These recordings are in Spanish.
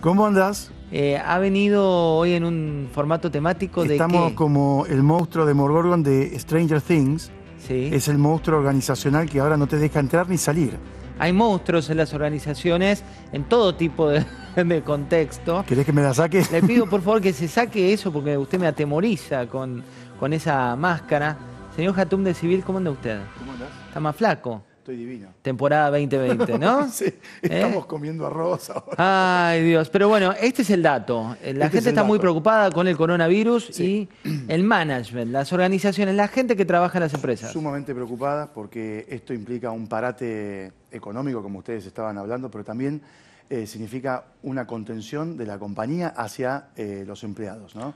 ¿Cómo andás? Eh, ha venido hoy en un formato temático de. Estamos como el monstruo de Morgorgon de Stranger Things. Sí. Es el monstruo organizacional que ahora no te deja entrar ni salir. Hay monstruos en las organizaciones, en todo tipo de, contexto. ¿Querés que me la saque? Le pido por favor que se saque eso porque usted me atemoriza con, con esa máscara. Señor Jatum de Civil, ¿cómo anda usted? ¿Cómo andás? Está más flaco. Estoy divino. Temporada 2020, ¿no? sí, ¿Eh? estamos comiendo arroz ahora. Ay, Dios. Pero bueno, este es el dato. La este gente está muy preocupada con el coronavirus y el management, las organizaciones, la gente que trabaja en las empresas. Sumamente preocupada porque esto implica un parate económico, como ustedes estaban hablando, pero también eh, significa una contención de la compañía hacia eh, los empleados, ¿no?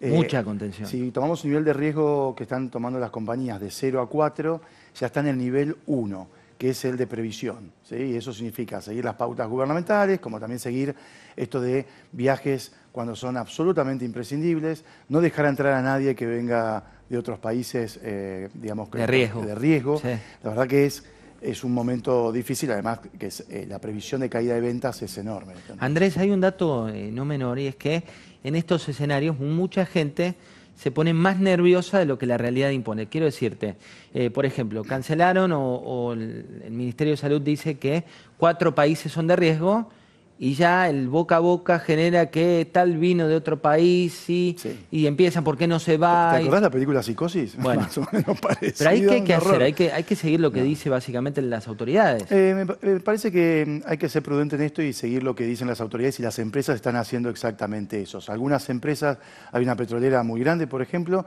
Eh, Mucha contención. Si tomamos un nivel de riesgo que están tomando las compañías de 0 a 4, ya está en el nivel 1, que es el de previsión. Y eso significa seguir las pautas gubernamentales, como también seguir esto de viajes cuando son absolutamente imprescindibles, no dejar entrar a nadie que venga de otros países, eh, digamos, que de riesgo. De riesgo. La verdad que es es un momento difícil, además que eh, la previsión de caída de ventas es enorme. Andrés, hay un dato no menor y es que en estos escenarios mucha gente se pone más nerviosa de lo que la realidad impone. Quiero decirte, eh, por ejemplo, cancelaron o, o el Ministerio de Salud dice que cuatro países son de riesgo y ya el boca a boca genera que tal vino de otro país y, y empiezan, ¿por qué no se va? ¿Te acordás la película Psicosis? Bueno, más o menos Pero hay que, hay hacer, hay que, seguir lo que dicen dice básicamente las autoridades. Eh, me, parece que hay que ser prudente en esto y seguir lo que dicen las autoridades y las empresas están haciendo exactamente eso. algunas empresas, hay una petrolera muy grande, por ejemplo,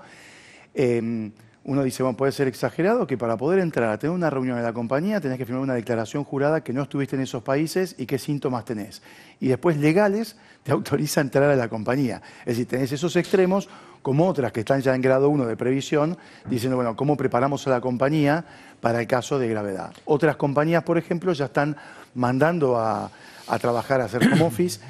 eh, uno dice, bueno, puede ser exagerado que para poder entrar a tener una reunión en la compañía tenés que firmar una declaración jurada que no estuviste en esos países y qué síntomas tenés. Y después legales te autoriza a entrar a la compañía. Es decir, tenés esos extremos como otras que están ya en grado 1 de previsión, diciendo, bueno, ¿cómo preparamos a la compañía para el caso de gravedad? Otras compañías, por ejemplo, ya están mandando a, a trabajar, a hacer home office.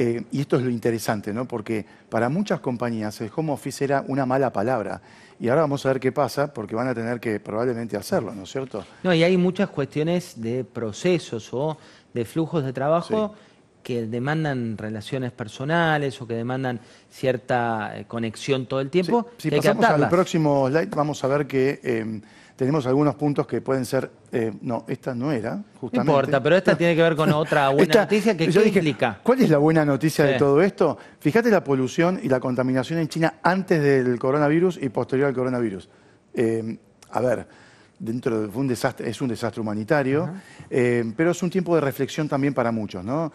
Eh, y esto es lo interesante, ¿no? Porque para muchas compañías el home office era una mala palabra. Y ahora vamos a ver qué pasa, porque van a tener que probablemente hacerlo, ¿no es cierto? No, y hay muchas cuestiones de procesos o de flujos de trabajo. que demandan relaciones personales o que demandan cierta eh, conexión todo el tiempo. si pasamos al próximo slide, vamos a ver que eh, tenemos algunos puntos que pueden ser. Eh, no, esta no era, justamente. No importa, pero esta tiene que ver con otra buena noticia que yo dije, implica? ¿Cuál es la buena noticia de todo esto? Fíjate la polución y la contaminación en China antes del coronavirus y posterior al coronavirus. Eh, a ver, dentro de un desastre, es un desastre humanitario, eh, pero es un tiempo de reflexión también para muchos, ¿no?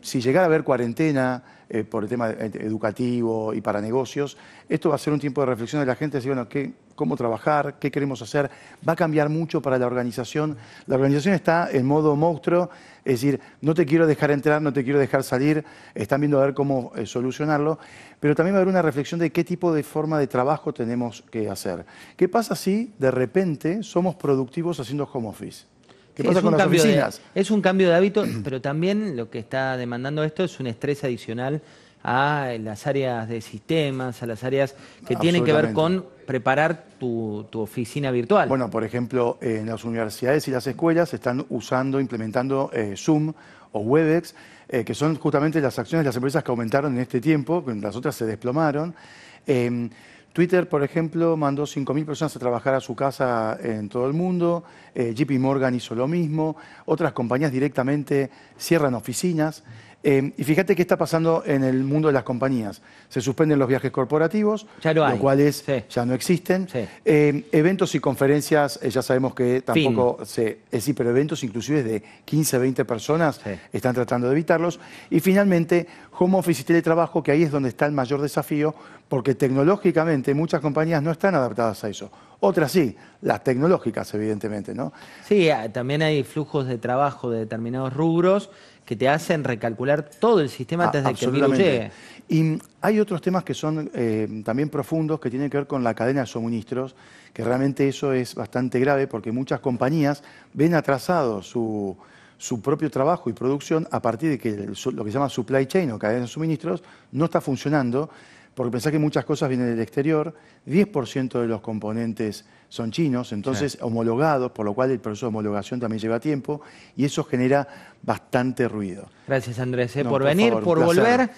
si llegara a haber cuarentena por el tema educativo y para negocios, esto va a ser un tiempo de reflexión de la gente, decir, bueno, ¿qué, cómo trabajar, qué queremos hacer, va a cambiar mucho para la organización. La organización está en modo monstruo, es decir, no te quiero dejar entrar, no te quiero dejar salir, están viendo a ver cómo eh, solucionarlo, pero también va a haber una reflexión de qué tipo de forma de trabajo tenemos que hacer. ¿Qué pasa si de repente somos productivos haciendo home office? ¿Qué pasa con las oficinas? es un cambio de hábito, pero también lo que está demandando esto es un estrés adicional a las áreas de sistemas, a las áreas que tienen que ver con preparar tu, oficina virtual. Bueno, por ejemplo, en las universidades y las escuelas están usando, implementando eh, Zoom o WebEx, eh, que son justamente las acciones de las empresas que aumentaron en este tiempo, las otras se desplomaron. Em, Twitter, por ejemplo, mandó 5.000 personas a trabajar a su casa en todo el mundo, eh, JP Morgan hizo lo mismo, otras compañías directamente cierran oficinas. Em, y fíjate qué está pasando en el mundo de las compañías. Se suspenden los viajes corporativos, los cuales ya no existen. Em, eventos y conferencias, eh, ya sabemos que tampoco se... Eh, sí, pero eventos inclusive de 15, 20 personas están tratando de evitarlos. Y finalmente, home office y teletrabajo, que ahí es donde está el mayor desafío, porque tecnológicamente muchas compañías no están adaptadas a eso. Otras sí, las tecnológicas, evidentemente, ¿no? Sí, ah, también hay flujos de trabajo de determinados rubros que te hacen recalcular todo el sistema ah, antes de que el virus llegue. Y hay otros temas que son eh, también profundos, que tienen que ver con la cadena de suministros, que realmente eso es bastante grave porque muchas compañías ven atrasado su, propio trabajo y producción a partir de que lo que se llama supply chain o cadena de suministros no está funcionando porque pensá que muchas cosas vienen del exterior, 10% de los componentes son chinos, entonces homologados, por lo cual el proceso de homologación también lleva tiempo y eso genera bastante ruido. Gracias Andrés eh, por, venir, por volver.